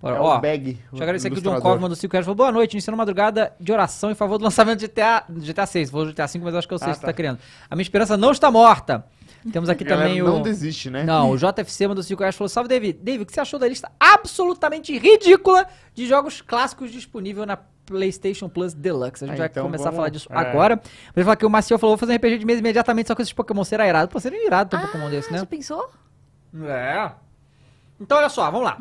Bora, é ó, um bag. Deixa eu agradecer aqui o John Cove, do 5 reais. Falou, boa noite, iniciando madrugada de oração em favor do lançamento de GTA, GTA 6. Vou GTA 5, mas acho que é o 6 ah, que tá querendo. Tá a minha esperança não está morta. Temos aqui Galera, também o. Não desiste, né? Não, o JFC mandou 5 reais falou: Salve, David. David, o que você achou da lista absolutamente ridícula de jogos clássicos disponível na PlayStation Plus Deluxe? A gente ah, vai então começar vamos... a falar disso é. agora. Mas falar que o Maciel falou: vou fazer um RPG de mesa imediatamente, só com esses Pokémon será irado. Pô, seria irado ter um ah, Pokémon desse, né? Você pensou? É. Então, olha só, vamos lá.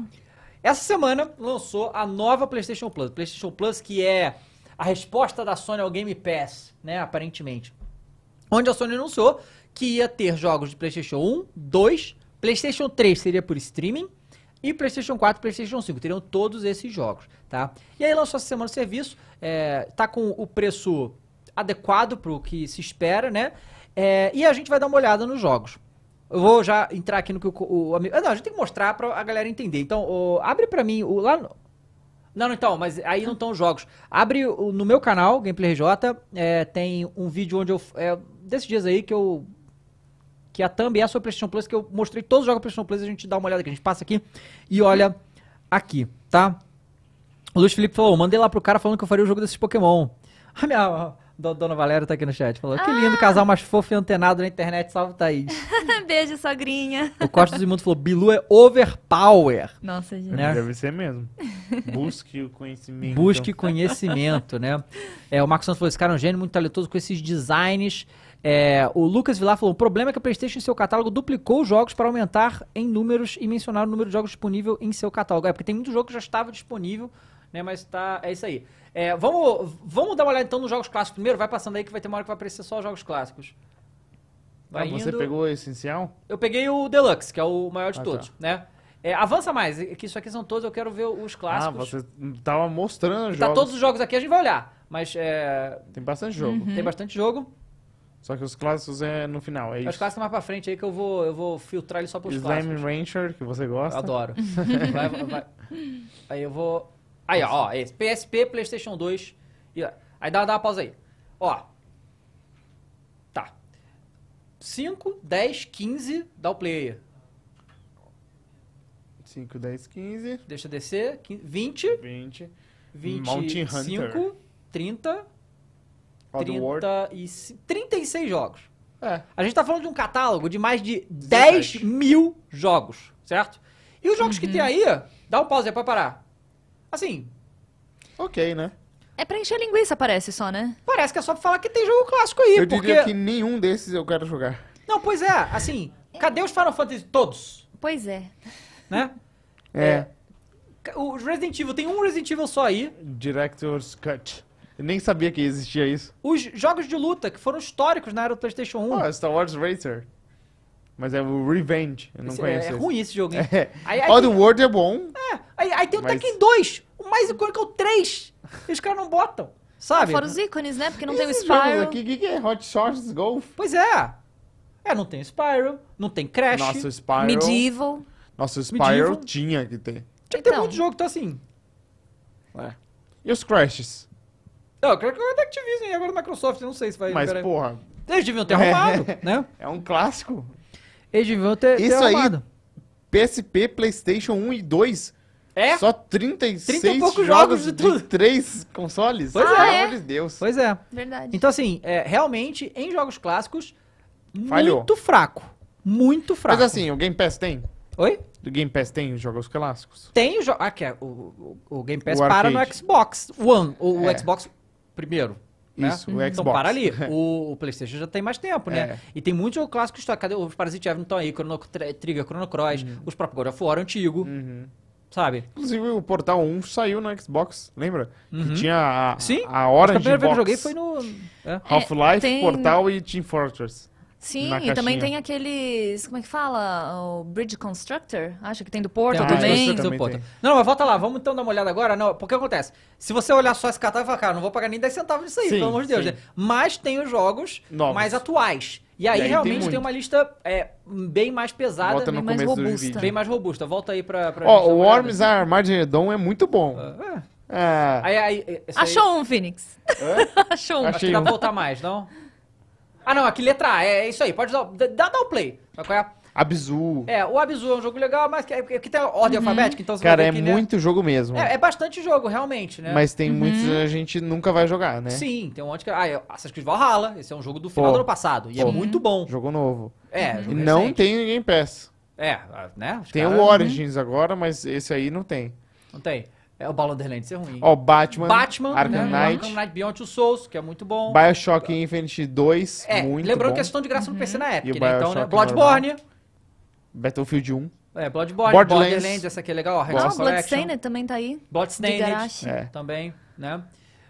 Essa semana lançou a nova PlayStation Plus. PlayStation Plus que é a resposta da Sony ao Game Pass, né, aparentemente. Onde a Sony anunciou que ia ter jogos de PlayStation 1, 2, PlayStation 3 seria por streaming e PlayStation 4 e PlayStation 5. Teriam todos esses jogos, tá? E aí lançou essa semana o serviço, é, tá com o preço adequado para o que se espera, né? É, e a gente vai dar uma olhada nos jogos. Eu vou já entrar aqui no que o, amigo. Ah, não, a gente tem que mostrar pra a galera entender. Então, o, abre pra mim o. Lá no... Não, não, então, mas aí não estão os jogos. Abre o, no meu canal, Gameplay RJ, é, tem um vídeo onde eu. É, desses dias aí que eu. Que a thumb é sobre PlayStation Plus, que eu mostrei todos os jogos do PlayStation Plus, a gente dá uma olhada aqui. A gente passa aqui e olha aqui, tá? O Luiz Felipe falou: mandei lá pro cara falando que eu faria o jogo desses Pokémon. Ah, minha. Dona Valéria tá aqui no chat. Falou, que lindo ah. casal mais fofo e antenado na internet. Salve, Thaís. Beijo, sogrinha. O do Mundo falou, Bilu é overpower. Nossa, gente. Né? Deve ser mesmo. Busque o conhecimento. Busque conhecimento, né? É, o Marcos Santos falou, esse cara é um gênio muito talentoso com esses designs. É, o Lucas Vilar falou: o problema é que a PlayStation em seu catálogo duplicou jogos para aumentar em números e mencionar o número de jogos disponível em seu catálogo. É porque tem muito jogo que já estava disponível, né? Mas tá, é isso aí. É, vamos, vamos dar uma olhada então nos jogos clássicos primeiro, vai passando aí que vai ter uma hora que vai aparecer só os jogos clássicos. Ah, vai ah, você indo. pegou o essencial? Eu peguei o Deluxe, que é o maior de ah, tá. todos, tá. né? É, avança mais, é que isso aqui são todos, eu quero ver os ah, clássicos. Ah, você tava mostrando tá jogos. Tá todos os jogos aqui, a gente vai olhar, mas é... Tem bastante jogo. Uhum. Tem bastante jogo. Só que os clássicos é no final, é isso. Os clássicos mais pra frente aí que eu vou, eu vou filtrar ele só pros Slime clássicos. Slime Rancher, que você gosta. Eu adoro. vai, vai. Aí eu vou... Aí, ó, ó esse, PSP, PlayStation 2. E, ó, aí dá, dá uma pausa aí. Ó. Tá. 5, 10, 15, dá o player. 5, 10, 15. Deixa descer. 20. 20. 20 Mountain 5, 30. 30 e, 36 jogos. É. A gente tá falando de um catálogo de mais de 10 mil jogos, certo? E os jogos uhum. que tem uhum. aí, dá um pause aí pode parar. Assim. Ok, né? É pra encher linguiça, parece só, né? Parece que é só pra falar que tem jogo clássico aí. Eu porque... diria que nenhum desses eu quero jogar. Não, pois é, assim, cadê os Final Fantasy todos? Pois é. Né? É. é. O Resident Evil, tem um Resident Evil só aí. Director's Cut. Eu nem sabia que existia isso. Os jogos de luta que foram históricos na era do PlayStation 1. Oh, ah, Star Wars Racer. Mas é o Revenge, eu não esse, é, conheço. É, é ruim esse jogo, hein? É. Aí, aí, tem... é bom. É. Aí, aí tem o Mas... Tekken 2. O mais icônico é o 3. E os caras não botam. Sabe? Ah, fora os ícones, né? Porque não Esses tem o Spyro. O que, que é Hot Shots Golf? Pois é. É, não tem Spyro, não tem Crash. Nossa, Spyro. Medieval. Nossa, Spyro Medieval. tinha que ter. Tinha que ter então. muito jogo, então assim. Ué. E os Crashes? Não, eu creio que é da Activision e agora da Microsoft, não sei se vai. Mas, porra. Eles deviam ter arrumado, é, né? É um clássico. Eles deviam ter, Isso ter arrumado. Aí, PSP, PlayStation 1 e 2 é? Só 36 30 e poucos jogos, jogos de, tudo. de três consoles? Pois ah, é. Pelo amor de Deus. Pois é. Verdade. Então, assim, é, realmente, em jogos clássicos, Falhou. muito fraco. Muito fraco. Mas assim, o Game Pass tem? Oi? O Game Pass tem jogos clássicos? Tem jogo, ah, é, o, o, o Game Pass o para no Xbox One. O, é. Xbox primeiro. Né? Isso, o então, Xbox. Então para ali. o, o, PlayStation já tem mais tempo, né? É. E tem muito jogo clássico. Cadê? Os Parasite Evan estão tá aí, Chrono Trigger, Chrono Cross, uhum. os próprios God of War antigo. Uhum sabe? Inclusive o Portal 1 saiu no Xbox, lembra? Uhum. Que tinha a, Sim. a Orange Box. a primeira vez que eu joguei foi no... É. Half-Life, é, tem... Portal e Team Fortress. Sim, e também tem aqueles. Como é que fala? O Bridge Constructor? Acho que tem do Porto tem, também. do Porto. Não, mas volta lá, vamos então dar uma olhada agora. Não, porque acontece? Se você olhar só esse catálogo e falar, cara, não vou pagar nem 10 centavos nisso aí, sim, pelo amor de Deus. Né? Mas tem os jogos Novos. mais atuais. E aí, e aí realmente tem, tem, uma lista é, bem mais pesada, bem mais robusta. Bem mais robusta. Volta aí pra. pra Ó, o Worms assim. Armageddon é muito bom. Ah, é? é. Aí, aí, é, Achou aí... um, Phoenix. É? Achou um. Acho que dá pra voltar mais, não? Ah, não, aqui letra A. É, é isso aí. Pode dar, o play. Vai qual é a Abzu. É, o Abzu é um jogo legal, mas que, é, que tem ordem uhum. alfabética, então você Cara, vai ver é que, é muito jogo mesmo. É, é, bastante jogo, realmente, né? Mas tem uhum. muitos que a gente nunca vai jogar, né? Sim, tem um monte que. Ah, é Assassin's Creed Valhalla, esse é um jogo do final Pô. do ano passado. E Pô. é muito bom. Jogo novo. É, uhum. jogo E não tem ninguém peça É, ah, né? Os tem cara... o Origins uhum. agora, mas esse aí não tem. Não tem. É o Borderlands é ruim. Ó, oh, Batman, Batman, Arkham né? Knight. Arkham Knight Beyond Two Souls, que é muito bom. BioShock Infinite 2, é, muito lembrando bom. Lembrando que eles questão de graça uhum. no PC na época, né? Então, né? Bloodborne, Normal. Battlefield 1. É, Bloodborne, Borderlands, Borderlands essa aqui é legal. Ó, ah, Bloodstained também tá aí. Bloodstained é. também, né?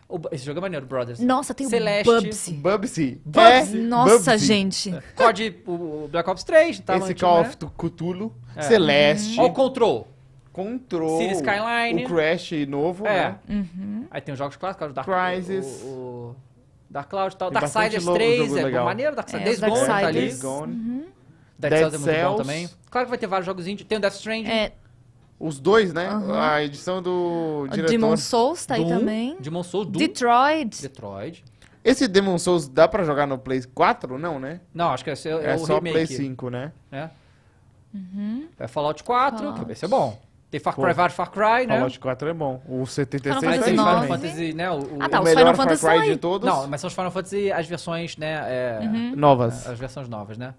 O, esse jogo é maneiro, Brothers. Nossa, tem Celeste, o Bubsy. Bubsy. Bubsy. É. Nossa, Bubsy. gente. É. Code o Black Ops 3. Tá esse Call né? of Cthulhu. É. Celeste. Uhum. o Control. Control. City Skyline. O Crash novo, é. né? Uhum. Aí tem os jogos clássicos, o Dark... Crisis. O, o Dark Cloud e tal. Darksiders 3 é legal. maneiro. Darksiders é, Days tá Gone tá ali. Days Gone. Dead, Dead Cells é muito bom também. Claro que vai ter vários jogos indie. Tem o Death Stranding. É, Os dois, né? A edição do diretor. Demon Souls tá aí Doom, também. Demon Souls, Detroit. Detroit. Esse Demon Souls dá pra jogar no Play 4? Não, né? Não, acho que esse é, é, o só remake. Play 5, né? É. Uhum. É Fallout 4, que Fallout. vai ser bom. Tem Far Cry, vários Far Cry, né? Fallout 4 é bom. O 76 Final tem Fantasy é Final Fantasy, né? O, o- Ah, tá, o melhor Final Fantasy Far Cry de todos. Não, mas são os Final Fantasy, as versões, né? é, uhum. Novas. As versões novas, né?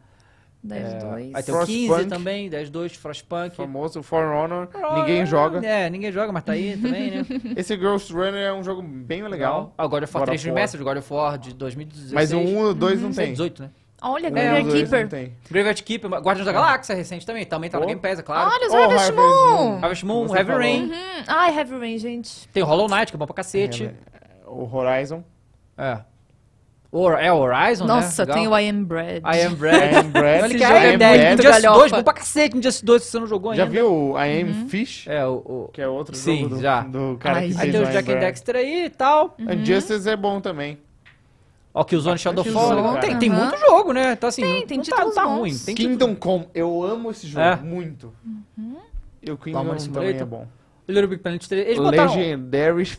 10-2. É, aí tem o 15 Punk, também, 10-2, Frostpunk. Famoso, Forerunner. Forerunner. Ninguém joga. É, ninguém joga, mas tá aí também, né? Esse Ghost Runner é um jogo bem legal. Ah, o God of War 3 Remastered, God of War de 2016. Mas o 1 e o 2 uhum. né? não tem. 18, né? Olha, Graveyard Keeper. Graveyard Keeper, Guardiões da ah. Galáxia, é recente também. Tá, também tá oh. no Game Pass, é claro. Olha, os oh, Harvest Moon. Moon. Harvest Moon, Você Heavy falou. Rain. Uhum. Ai, Heavy Rain, gente. Tem o Hollow Knight, que é bom pra cacete. É, né? o Horizon. É. Or, é Horizon, né? Nossa, né? tem o I Am Bread. I Am Bread. I Am Bread. Olha que é, é Bread. Just 2, bom pra cacete no Just 2, você não jogou ainda. Já viu o I Am uhum. Fish? É, o, o... Que é outro Sim, jogo já. do cara Ai, que Aí tem o Jack Dexter aí e tal. Uhum. And Justice é bom também. Ó, que usou no Shadowfall. É não tem, tem muito jogo, né? Então assim, tem, não, tem não tá, tá ruim. Tem Kingdom Come, eu amo esse jogo é. muito. Uhum. E o Kingdom Come também é bom. Little Big Planet 3. Eles botaram...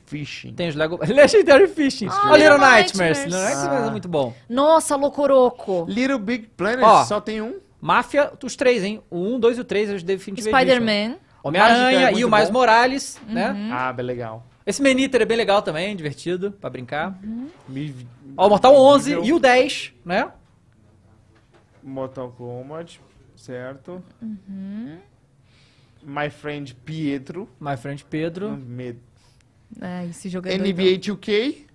Fishing. Tem os Lego... Legendary Fishing. Ah, Little, Little Nightmares. Little Nightmares é ah. é muito bom. Nossa, Locoroco. Little Big Planet Ó, só tem um? Máfia, os três, hein? O 1, um, 2 e o 3, eles definitivamente... Spider-Man. Homem-Aranha é e o Mais Morales, né? uhum. né? Ah, bem legal. Esse Meniter é bem legal também, divertido, pra brincar. Uhum. Ó, o Mortal 11 e o 10, né? Mortal Kombat, certo. Uhum. My Friend Pietro. My Friend Pedro. Medo. É, esse jogo é NBA 2K.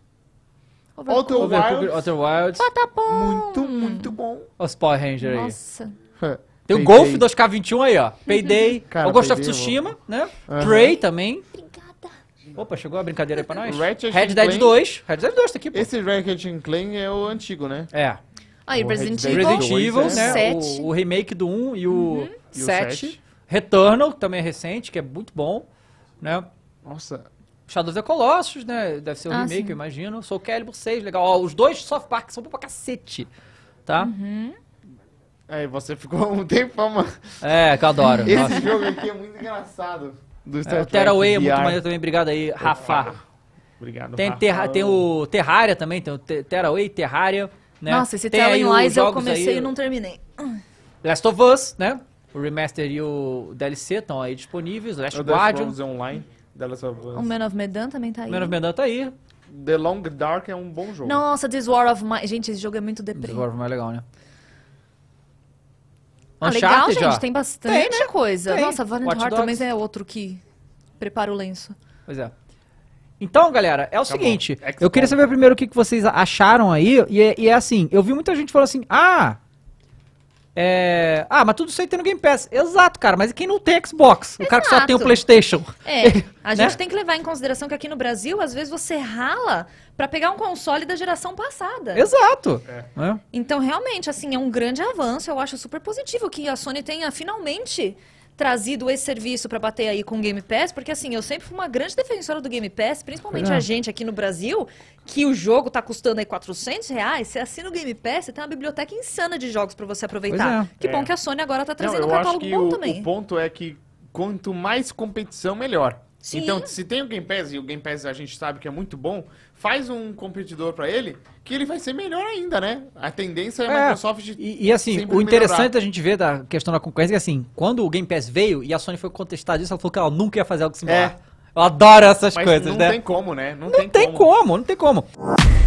Outer Wilds. Outer Wilds. Muito, muito bom. Os Power Rangers aí. Nossa. Tem o Golf 2K21 aí, ó. Payday. Cara, o Ghost Payday, of é Tsushima, né? Uhum. Prey também. Obrigada. Opa, chegou a brincadeira aí pra nós. Ratchet Red Dead 2. Red Dead 2 tá aqui, pô. Esse Ratchet Clank é o antigo, né? É. Aí, ah, Resident, Resident Evil. É. Resident Evil, né? O, o, remake do 1 e o, uhum. e o 7. Returnal, que também é recente, que é muito bom, né? Nossa. Shadow of the Colossus, né? Deve ser o ah, remake, sim. eu imagino. Soul Calibur 6, legal. Ó, os dois Soft Park são bom pra cacete, tá? Uhum. Aí você ficou um tempo mano. É, que eu adoro. Esse Nossa. jogo aqui é muito engraçado. Do é, Star é, é muito maneiro também. Obrigado aí, Rafa. Obrigado, tem, Terra, tem o Terraria também, tem o Tearaway, Terraria. Né? Nossa, esse Telling Lies eu comecei aí, e não terminei. Last of Us, né? O remaster e o DLC estão aí disponíveis. É o Last o Guardian. Online. Last of Us. O Man of Medan também tá aí. O Man of Medan tá aí. The Long Dark é um bom jogo. Nossa, This War of Mine. Gente, esse jogo é muito deprimido. This War of Mine é legal, né? Ah, legal, gente. Ó. Tem bastante tem, né? coisa. Tem. Nossa, Valiant Heart também é outro que prepara o lenço. Pois é. Então, galera, é o Acabou. seguinte. Eu queria saber primeiro o que vocês acharam aí. E é, e é assim, eu vi muita gente falando assim, ah... É... Ah, mas tudo isso aí tem no Game Pass. Exato, cara. Mas e quem não tem Xbox? Exato. O cara que só tem o PlayStation. É. a gente né? tem que levar em consideração que aqui no Brasil, às vezes você rala para pegar um console da geração passada. Exato. É. é. Então, realmente, assim, é um grande avanço. Eu acho super positivo que a Sony tenha finalmente trazido esse serviço para bater aí com o Game Pass, porque assim, eu sempre fui uma grande defensora do Game Pass, principalmente é. a gente aqui no Brasil, que o jogo tá custando aí 400 reais, você assina o Game Pass, você tem uma biblioteca insana de jogos para você aproveitar. É. Que bom é. que a Sony agora tá trazendo Não, um catálogo bom o, também. O ponto é que quanto mais competição, melhor. Sim. Então, se tem o Game Pass, e o Game Pass a gente sabe que é muito bom, faz um competidor para ele, que ele vai ser melhor ainda, né? A tendência é a é, Microsoft... É, e, e, assim, o interessante melhorar. da gente ver da questão da concorrência é que assim, quando o Game Pass veio e a Sony foi contestar disso, ela falou que ela nunca ia fazer algo similar. É. Eu adoro essas Mas coisas, não né? não tem como, né? Não, não tem, tem como. como, não tem como.